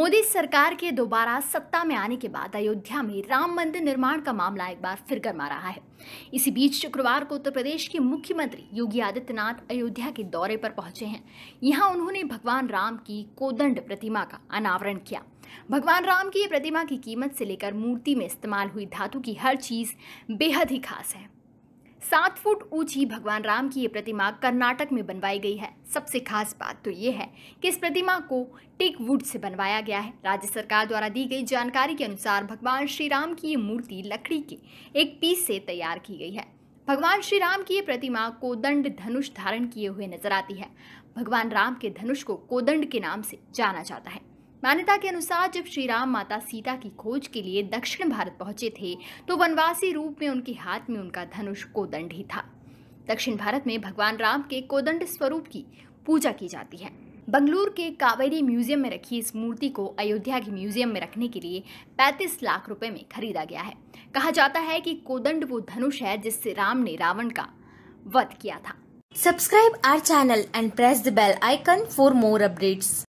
मोदी सरकार के दोबारा सत्ता में आने के बाद अयोध्या में राम मंदिर निर्माण का मामला एक बार फिर गर्मा रहा है इसी बीच शुक्रवार को उत्तर प्रदेश के मुख्यमंत्री योगी आदित्यनाथ अयोध्या के दौरे पर पहुंचे हैं यहां उन्होंने भगवान राम की कोदंड प्रतिमा का अनावरण किया भगवान राम की ये प्रतिमा की कीमत से लेकर मूर्ति में इस्तेमाल हुई धातु की हर चीज बेहद ही खास है सात फुट ऊंची भगवान राम की ये प्रतिमा कर्नाटक में बनवाई गई है सबसे खास बात तो ये है कि इस प्रतिमा को टेक वुड से बनवाया गया है राज्य सरकार द्वारा दी गई जानकारी के अनुसार भगवान श्री राम की ये मूर्ति लकड़ी के एक पीस से तैयार की गई है भगवान श्री राम की ये प्रतिमा कोदंड धनुष धारण किए हुए नजर आती है भगवान राम के धनुष को कोदंड के नाम से जाना जाता है मान्यता के अनुसार जब श्री राम माता सीता की खोज के लिए दक्षिण भारत पहुंचे थे तो वनवासी रूप में उनके हाथ में उनका धनुष कोदंड ही था दक्षिण भारत में भगवान राम के कोदंड स्वरूप की पूजा की जाती है बंगलूर के कावेरी म्यूजियम में रखी इस मूर्ति को अयोध्या के म्यूजियम में रखने के लिए 35 लाख रुपए में खरीदा गया है कहा जाता है कि कोदंड वो धनुष है जिससे राम ने रावण का वध किया था subscribe our channel and press the bell icon for more updates